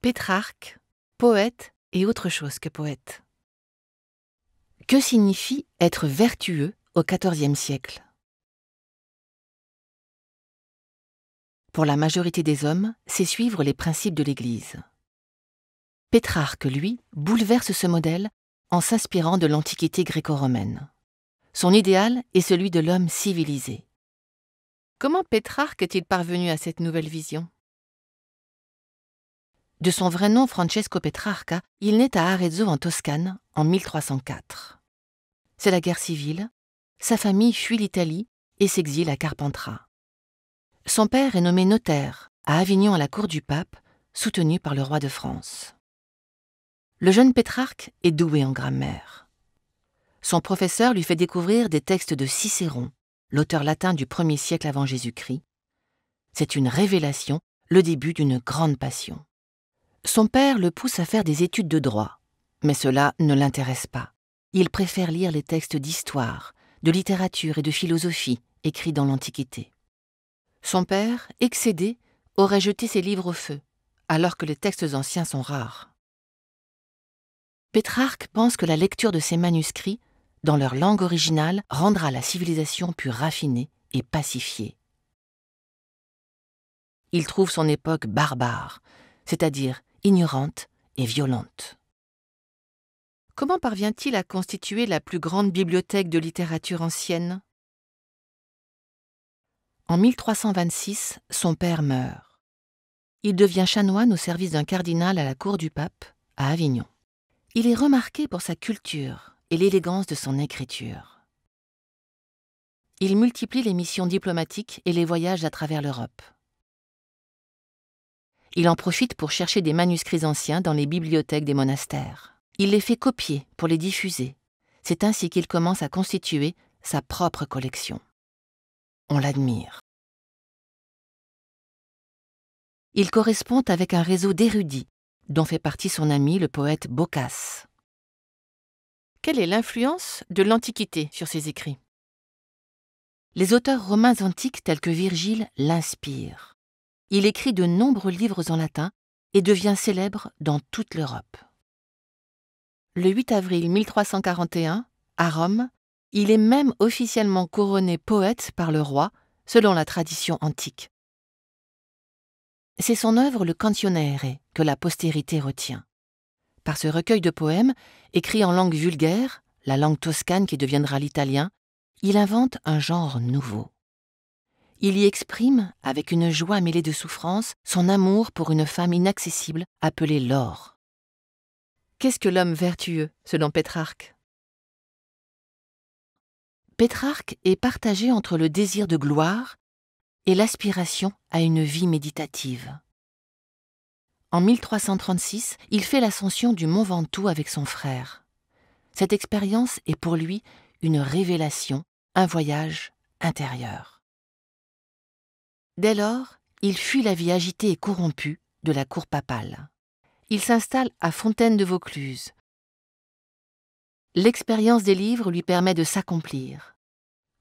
Pétrarque, poète et autre chose que poète. Que signifie être vertueux au XIVe siècle Pour la majorité des hommes, c'est suivre les principes de l'Église. Pétrarque, lui, bouleverse ce modèle en s'inspirant de l'Antiquité gréco-romaine. Son idéal est celui de l'homme civilisé. Comment Pétrarque est-il parvenu à cette nouvelle vision de son vrai nom Francesco Petrarca, il naît à Arezzo en Toscane en 1304. C'est la guerre civile, sa famille fuit l'Italie et s'exile à Carpentras. Son père est nommé notaire à Avignon à la cour du pape, soutenu par le roi de France. Le jeune Pétrarque est doué en grammaire. Son professeur lui fait découvrir des textes de Cicéron, l'auteur latin du 1er siècle avant Jésus-Christ. C'est une révélation, le début d'une grande passion. Son père le pousse à faire des études de droit, mais cela ne l'intéresse pas. Il préfère lire les textes d'histoire, de littérature et de philosophie écrits dans l'Antiquité. Son père, excédé, aurait jeté ses livres au feu, alors que les textes anciens sont rares. Pétrarque pense que la lecture de ces manuscrits, dans leur langue originale, rendra la civilisation plus raffinée et pacifiée. Il trouve son époque barbare, c'est-à-dire ignorante et violente. Comment parvient-il à constituer la plus grande bibliothèque de littérature ancienne En 1326, son père meurt. Il devient chanoine au service d'un cardinal à la cour du pape, à Avignon. Il est remarqué pour sa culture et l'élégance de son écriture. Il multiplie les missions diplomatiques et les voyages à travers l'Europe. Il en profite pour chercher des manuscrits anciens dans les bibliothèques des monastères. Il les fait copier pour les diffuser. C'est ainsi qu'il commence à constituer sa propre collection. On l'admire. Il correspond avec un réseau d'érudits, dont fait partie son ami le poète Bocas. Quelle est l'influence de l'Antiquité sur ses écrits Les auteurs romains antiques tels que Virgile l'inspirent il écrit de nombreux livres en latin et devient célèbre dans toute l'Europe. Le 8 avril 1341, à Rome, il est même officiellement couronné poète par le roi, selon la tradition antique. C'est son œuvre le Cantionere que la postérité retient. Par ce recueil de poèmes, écrit en langue vulgaire, la langue toscane qui deviendra l'italien, il invente un genre nouveau. Il y exprime, avec une joie mêlée de souffrance, son amour pour une femme inaccessible appelée Laure. Qu'est-ce que l'homme vertueux, selon Pétrarque Pétrarque est partagé entre le désir de gloire et l'aspiration à une vie méditative. En 1336, il fait l'ascension du mont Ventoux avec son frère. Cette expérience est pour lui une révélation, un voyage intérieur. Dès lors, il fuit la vie agitée et corrompue de la cour papale. Il s'installe à Fontaine de Vaucluse. L'expérience des livres lui permet de s'accomplir.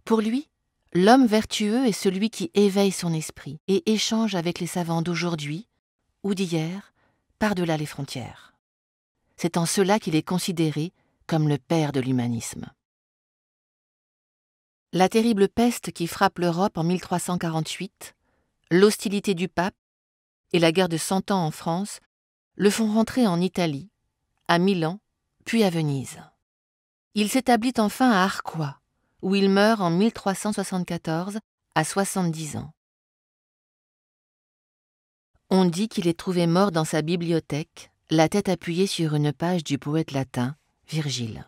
Pour lui, l'homme vertueux est celui qui éveille son esprit et échange avec les savants d'aujourd'hui ou d'hier par-delà les frontières. C'est en cela qu'il est considéré comme le père de l'humanisme. La terrible peste qui frappe l'Europe en 1348 l'hostilité du pape et la guerre de Cent Ans en France le font rentrer en Italie, à Milan, puis à Venise. Il s'établit enfin à Arcois, où il meurt en 1374 à 70 ans. On dit qu'il est trouvé mort dans sa bibliothèque, la tête appuyée sur une page du poète latin, Virgile.